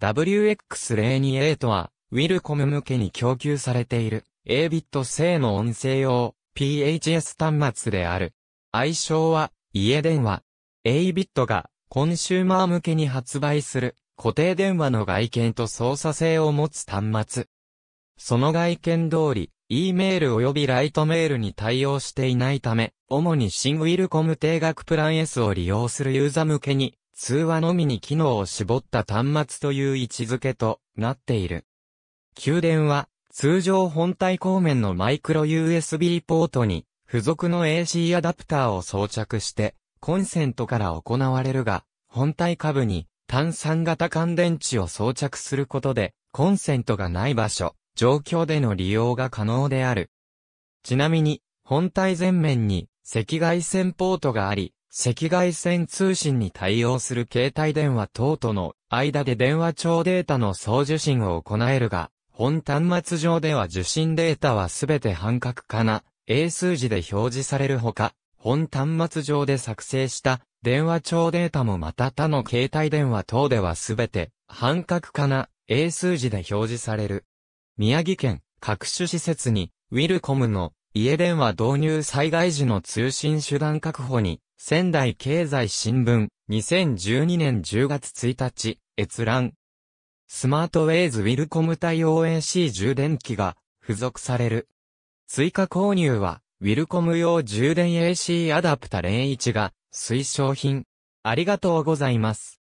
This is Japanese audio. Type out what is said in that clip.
WX02A とは、ウィルコム向けに供給されている、A ビット製の音声用、PHS 端末である。愛称は、家電話。A ビットが、コンシューマー向けに発売する、固定電話の外見と操作性を持つ端末。その外見通り、E メール及びライトメールに対応していないため、主に新ウィルコム定額プラン S を利用するユーザー向けに、通話のみに機能を絞った端末という位置づけとなっている。給電は、通常本体光面のマイクロ USB ポートに、付属の AC アダプターを装着して、コンセントから行われるが、本体下部に単酸型乾電池を装着することで、コンセントがない場所、状況での利用が可能である。ちなみに、本体前面に赤外線ポートがあり、赤外線通信に対応する携帯電話等との間で電話帳データの送受信を行えるが、本端末上では受信データはすべて半角かな、英数字で表示されるほか、本端末上で作成した電話帳データもまた他の携帯電話等ではすべて半角かな、英数字で表示される。宮城県各種施設にウィルコムの家電話導入災害時の通信手段確保に仙台経済新聞、2012年10月1日、閲覧。スマートウェイズウィルコム対応 AC 充電器が付属される。追加購入は、ウィルコム用充電 AC アダプタ01が推奨品。ありがとうございます。